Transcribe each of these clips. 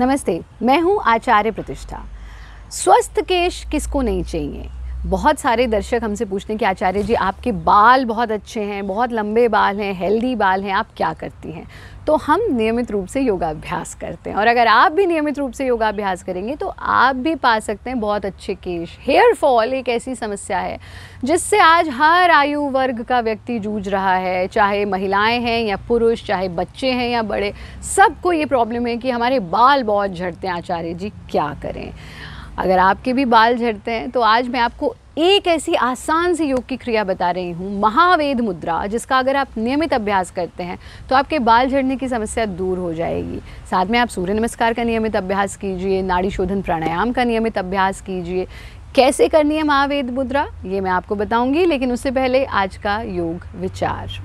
नमस्ते मैं हूँ आचार्य प्रतिष्ठा स्वस्थ केश किसको नहीं चाहिए बहुत सारे दर्शक हमसे पूछते हैं कि आचार्य जी आपके बाल बहुत अच्छे हैं बहुत लंबे बाल हैं हेल्दी बाल हैं आप क्या करती हैं तो हम नियमित रूप से योगाभ्यास करते हैं और अगर आप भी नियमित रूप से योगाभ्यास करेंगे तो आप भी पा सकते हैं बहुत अच्छे केश हेयर फॉल एक ऐसी समस्या है जिससे आज हर आयु वर्ग का व्यक्ति जूझ रहा है चाहे महिलाएं हैं या पुरुष चाहे बच्चे हैं या बड़े सबको ये प्रॉब्लम है कि हमारे बाल बहुत झड़ते हैं आचार्य जी क्या करें अगर आपके भी बाल झड़ते हैं तो आज मैं आपको एक ऐसी आसान सी योग की क्रिया बता रही हूँ महावेद मुद्रा जिसका अगर आप नियमित अभ्यास करते हैं तो आपके बाल झड़ने की समस्या दूर हो जाएगी साथ में आप सूर्य नमस्कार का नियमित अभ्यास कीजिए नाड़ी शोधन प्राणायाम का नियमित अभ्यास कीजिए कैसे करनी है महावेद मुद्रा ये मैं आपको बताऊंगी लेकिन उससे पहले आज का योग विचार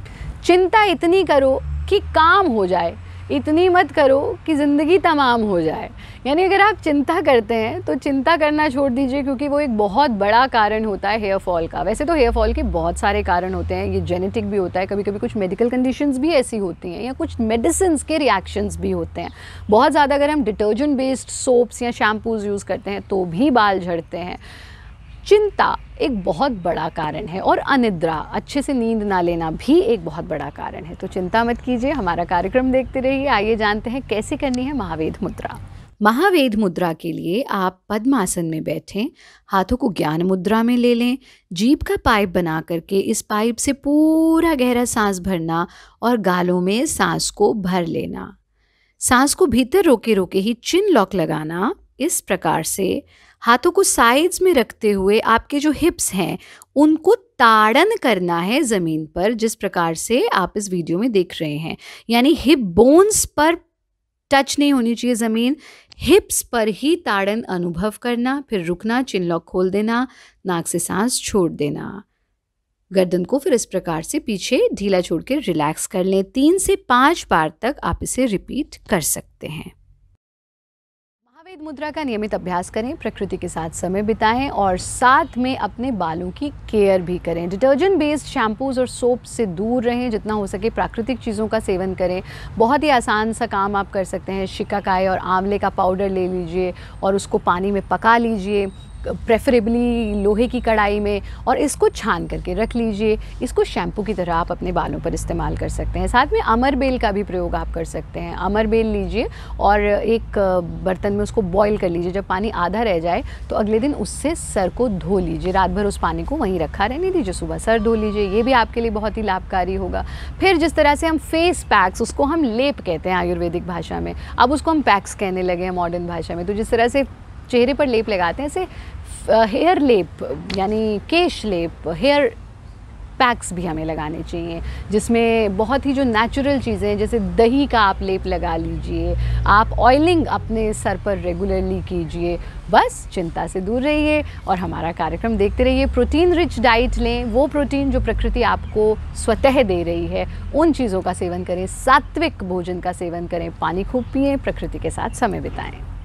चिंता इतनी करो कि काम हो जाए इतनी मत करो कि ज़िंदगी तमाम हो जाए यानी अगर आप चिंता करते हैं तो चिंता करना छोड़ दीजिए क्योंकि वो एक बहुत बड़ा कारण होता है हेयर फॉल का वैसे तो हेयर फॉल के बहुत सारे कारण होते हैं ये जेनेटिक भी होता है कभी कभी कुछ मेडिकल कंडीशन भी ऐसी होती हैं या कुछ मेडिसिन के रिएक्शंस भी होते हैं बहुत ज़्यादा अगर हम डिटर्जेंट बेस्ड सोप्स या शैम्पूज़ यूज़ करते हैं तो भी बाल झड़ते हैं चिंता एक बहुत बड़ा कारण है और अनिद्रा अच्छे से नींद ना लेना भी एक बहुत बड़ा कारण है तो चिंता मत कीजिए हमारा कार्यक्रम देखते रहिए आइए जानते हैं कैसे करनी है महावेद मुद्रा महावेद मुद्रा के लिए आप पद्मासन में बैठें हाथों को ज्ञान मुद्रा में ले लें जीप का पाइप बना करके इस पाइप से पूरा गहरा सांस भरना और गालों में सांस को भर लेना सांस को भीतर रोके रोके ही चिन लॉक लगाना इस प्रकार से हाथों को साइड्स में रखते हुए आपके जो हिप्स हैं उनको ताड़न करना है ज़मीन पर जिस प्रकार से आप इस वीडियो में देख रहे हैं यानी हिप बोन्स पर टच नहीं होनी चाहिए ज़मीन हिप्स पर ही ताड़न अनुभव करना फिर रुकना चिनलॉक खोल देना नाक से सांस छोड़ देना गर्दन को फिर इस प्रकार से पीछे ढीला छोड़ के रिलैक्स कर लें तीन से पाँच बार तक आप इसे रिपीट कर सकते हैं सफेद मुद्रा का नियमित अभ्यास करें प्रकृति के साथ समय बिताएं और साथ में अपने बालों की केयर भी करें डिटर्जेंट बेस्ड शैम्पूज़ और सोप से दूर रहें जितना हो सके प्राकृतिक चीज़ों का सेवन करें बहुत ही आसान सा काम आप कर सकते हैं शिकाकाय और आंवले का पाउडर ले लीजिए और उसको पानी में पका लीजिए प्रेफरेबली लोहे की कढ़ाई में और इसको छान करके रख लीजिए इसको शैम्पू की तरह आप अपने बालों पर इस्तेमाल कर सकते हैं साथ में अमर बेल का भी प्रयोग आप कर सकते हैं अमर बेल लीजिए और एक बर्तन में उसको बॉईल कर लीजिए जब पानी आधा रह जाए तो अगले दिन उससे सर को धो लीजिए रात भर उस पानी को वहीं रखा रहने दीजिए सुबह सर धो लीजिए ये भी आपके लिए बहुत ही लाभकारी होगा फिर जिस तरह से हम फेस पैक्स उसको हम लेप कहते हैं आयुर्वेदिक भाषा में अब उसको हम पैक्स कहने लगे हैं मॉडर्न भाषा में तो जिस तरह से चेहरे पर लेप लगाते हैं ऐसे हेयर लेप यानी केश लेप हेयर पैक्स भी हमें लगाने चाहिए जिसमें बहुत ही जो नेचुरल चीज़ें हैं जैसे दही का आप लेप लगा लीजिए आप ऑयलिंग अपने सर पर रेगुलरली कीजिए बस चिंता से दूर रहिए और हमारा कार्यक्रम देखते रहिए प्रोटीन रिच डाइट लें वो प्रोटीन जो प्रकृति आपको स्वतः दे रही है उन चीज़ों का सेवन करें सात्विक भोजन का सेवन करें पानी खूब पिए प्रकृति के साथ समय बिताएँ